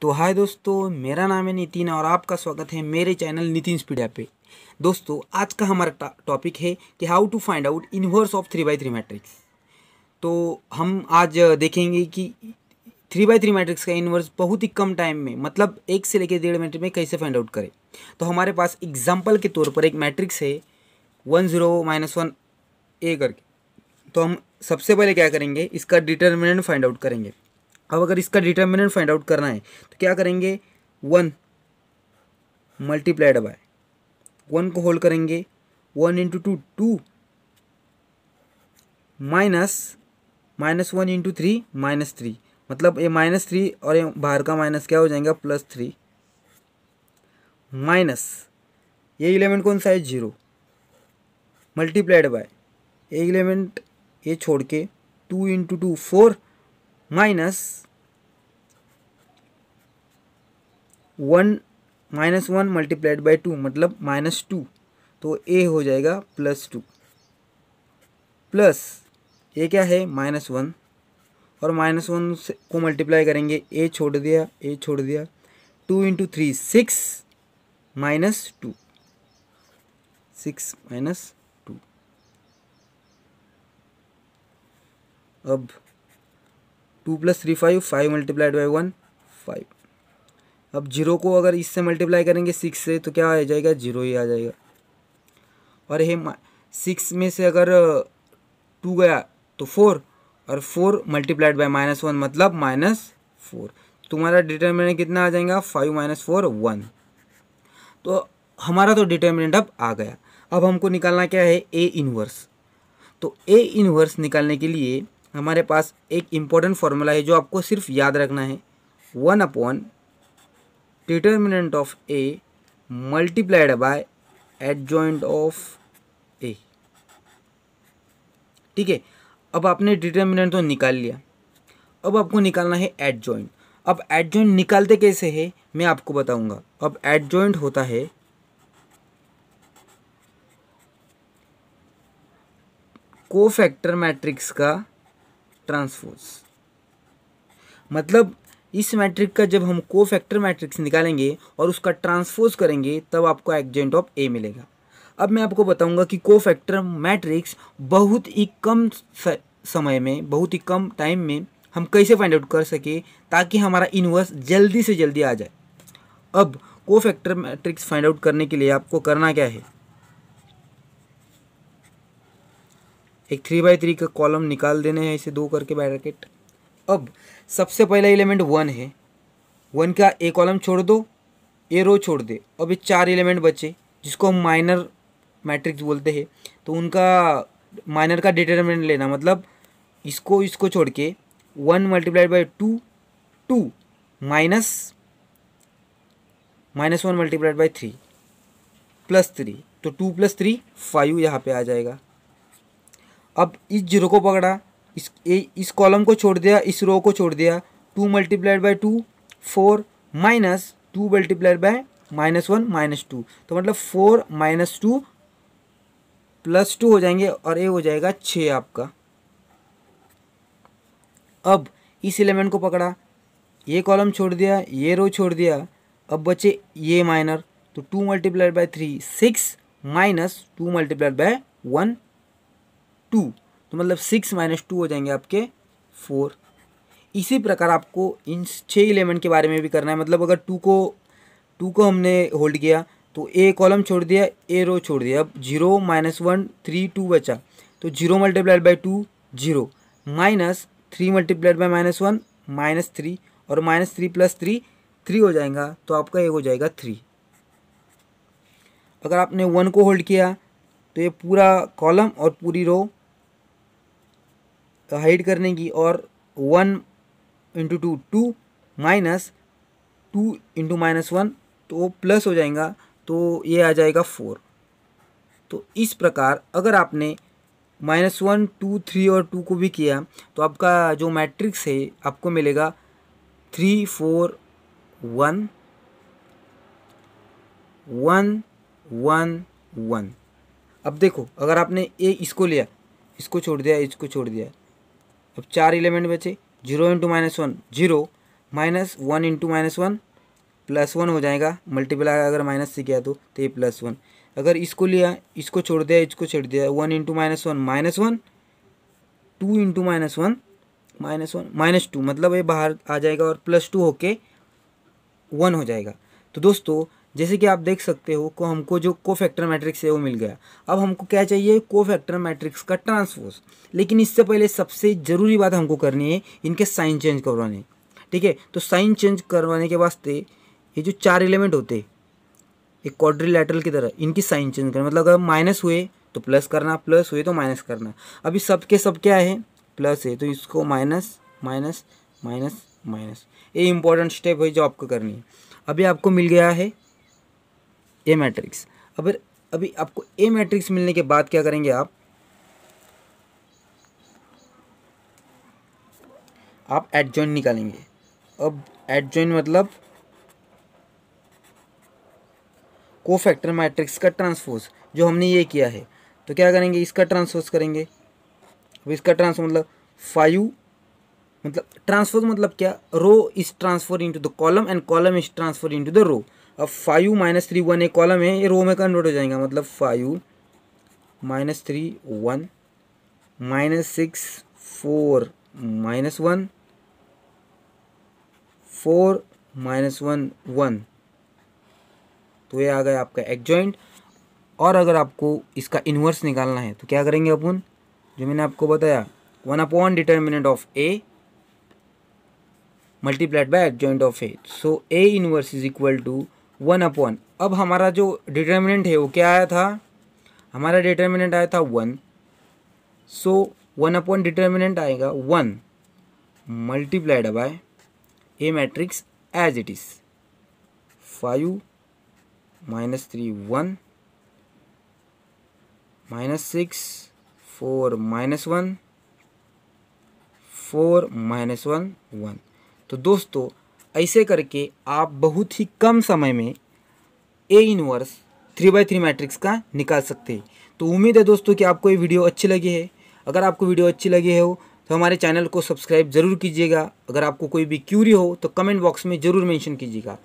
तो हाय दोस्तों मेरा नाम है नितिन और आपका स्वागत है मेरे चैनल नितिन स्पीडिया पे दोस्तों आज का हमारा टॉपिक है कि how to find out inverse of three by three matrix तो हम आज देखेंगे कि थ्री बाई थ्री मैट्रिक्स का इन्वर्स बहुत ही कम टाइम में मतलब एक से लेकर डेढ़ मिनट में कैसे फाइंड आउट करें तो हमारे पास एग्जाम्पल के तौर पर एक मैट्रिक्स है one zero minus one A करके तो हम सबसे पहले क्या करेंगे इसका डिटर्मिनेंट फाइंड आउट करेंगे अब अगर इसका डिटर्मिनेंट फाइंड आउट करना है तो क्या करेंगे वन मल्टीप्लाइड बाय वन को होल्ड करेंगे one into two two minus minus one into three minus three मतलब ये माइनस थ्री और ये बाहर का माइनस क्या हो जाएगा प्लस थ्री माइनस ये इलेमेंट कौन सा है जीरो मल्टीप्लाइड बाय ये इलेमेंट ये छोड़ के two into two four minus one minus one multiplied by two मतलब माइनस टू तो ए हो जाएगा प्लस टू प्लस ये क्या है माइनस वन और माइनस वन को मल्टीप्लाई करेंगे ए छोड़ दिया ए छोड़ दिया two into three six minus two six minus two अब two plus three five five multiplied by one five अब जीरो को अगर इससे मल्टीप्लाई करेंगे सिक्स से तो क्या आ जाएगा जीरो ही आ जाएगा और ये सिक्स में से अगर टू गया तो फोर और four multiplied by minus one मतलब माइनस फोर तुम्हारा डिटर्मिनेंट कितना आ जाएगा फाइव माइनस फोर वन तो हमारा तो डिटर्मिनेंट अब आ गया अब हमको निकालना क्या है ए इनवर्स तो ए इनवर्स निकालने के लिए हमारे पास एक इम्पॉर्टेंट फार्मूला है जो आपको सिर्फ याद रखना है one upon determinant of A multiplied by adjoint of A ठीक है अब आपने डिटर्मिनेंट तो निकाल लिया अब आपको निकालना है एड जॉइंट अब एड जॉइंट निकालते कैसे है मैं आपको बताऊंगा अब एड जॉइंट होता है को फैक्टर मैट्रिक्स का ट्रांसफोज मतलब इस मैट्रिक का जब हम को फैक्टर मैट्रिक्स निकालेंगे और उसका ट्रांसफोज करेंगे तब आपको एक्जेंट ऑफ ए मिलेगा अब मैं आपको बताऊंगा कि को फैक्टर मैट्रिक्स बहुत ही कम समय में बहुत ही कम टाइम में हम कैसे फाइंड आउट कर सके ताकि हमारा इनवर्स जल्दी से जल्दी आ जाए अब को फैक्टर मैट्रिक्स फाइंड आउट करने के लिए आपको करना क्या है एक थ्री बाई थ्री का कॉलम निकाल देने हैं इसे दो करके बैरकेट अब सबसे पहला एलिमेंट वन है वन का ए कॉलम छोड़ दो ए रो छोड़ दे अब ये चार एलिमेंट बचे जिसको हम माइनर मैट्रिक्स बोलते हैं तो उनका माइनर का डिटर्मिनेंट लेना मतलब इसको इसको छोड़ के one multiplied by two two minus minus one multiplied by three plus three तो टू प्लस थ्री फाइव यहाँ पर आ जाएगा अब इस जीरो को पकड़ा इस ए, इस कॉलम को छोड़ दिया इस रो को छोड़ दिया two multiplied by two four minus two multiplied by minus one minus two तो मतलब four minus two plus two हो जाएंगे और ए हो जाएगा छ आपका अब इस एलिमेंट को पकड़ा ये कॉलम छोड़ दिया ये रो छोड़ दिया अब बचे ये माइनर तो two multiplied by three six minus two multiplied by one two तो मतलब सिक्स माइनस टू हो जाएंगे आपके फोर इसी प्रकार आपको इन छः इलेमेंट के बारे में भी करना है मतलब अगर टू को टू को हमने होल्ड किया तो ए कॉलम छोड़ दिया ए रो छोड़ दिया अब zero minus one three two बचा तो zero multiplied by two zero minus three multiplied by minus one minus three और minus three plus three three हो जाएगा तो आपका एक हो जाएगा थ्री अगर आपने वन को होल्ड किया तो ये पूरा कॉलम और पूरी रो हाइड तो करने की और one into two two minus two into minus one तो वो प्लस हो जाएगा तो ये आ जाएगा फोर तो इस प्रकार अगर आपने माइनस वन टू थ्री और टू को भी किया तो आपका जो मैट्रिक्स है आपको मिलेगा three four one one one one अब देखो अगर आपने ए इसको लिया इसको छोड़ दिया इसको छोड़ दिया अब चार एलिमेंट बचे zero into minus one zero minus one into minus one plus one हो जाएगा मल्टीप्लाई अगर माइनस से किया तो तो ये प्लस वन अगर इसको लिया इसको छोड़ दिया इसको छोड़ दिया one into minus one minus one two into minus one minus one minus two मतलब ये बाहर आ जाएगा और प्लस टू होके वन हो जाएगा तो दोस्तों जैसे कि आप देख सकते हो को हमको जो को फैक्टर मैट्रिक्स है वो मिल गया अब हमको क्या चाहिए को फैक्टर मैट्रिक्स का ट्रांसफोर्स लेकिन इससे पहले सबसे ज़रूरी बात हमको करनी है इनके साइन चेंज करवाने ठीक है तो साइन चेंज करवाने के वास्ते ये जो चार एलिमेंट होते एक क्वाड्रिलेटरल की तरह इनकी साइन चेंज करना मतलब अगर माइनस हुए तो प्लस करना प्लस हुए तो माइनस करना अभी सब के सब क्या है प्लस है तो इसको माइनस माइनस माइनस माइनस ये इंपॉर्टेंट स्टेप है जो आपको करनी है अभी आपको मिल गया है ए मैट्रिक्स अब अभी आपको ए मैट्रिक्स मिलने के बाद क्या करेंगे आप आप एट जॉइन निकालेंगे अब एड जॉइन मतलब को फैक्टर मैट्रिक्स का ट्रांसफोर्स जो हमने ये किया है तो क्या करेंगे इसका ट्रांसफोर्स करेंगे अब इसका ट्रांसफोर मतलब फाइव मतलब ट्रांसफोर्स मतलब क्या row is transfer into the column and column is transfer into the row अब फाइव माइनस थ्री वन एक कॉलम है ये रो में कन्वर्ट हो जाएगा मतलब five minus three one minus six four minus one four minus one one तो ये आ गया आपका एक जॉइंट और अगर आपको इसका इन्वर्स निकालना है तो क्या करेंगे अपन जो मैंने आपको बताया one upon determinant of A multiplied by adjoint of A so A inverse is equal to one upon अब हमारा जो डिटर्मिनेंट है वो क्या आया था हमारा डिटर्मिनेंट आया था one so one upon determinant आएगा one multiplied by A matrix as it is five minus three one minus six four minus one four minus one one तो दोस्तों ऐसे करके आप बहुत ही कम समय में A inverse three by three matrix का निकाल सकते हैं तो उम्मीद है दोस्तों कि आपको ये वीडियो अच्छी लगी है अगर आपको वीडियो अच्छी लगी हो तो हमारे चैनल को सब्सक्राइब ज़रूर कीजिएगा अगर आपको कोई भी क्यूरी हो तो कमेंट बॉक्स में ज़रूर मेंशन कीजिएगा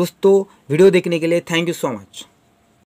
दोस्तों वीडियो देखने के लिए थैंक यू सो मच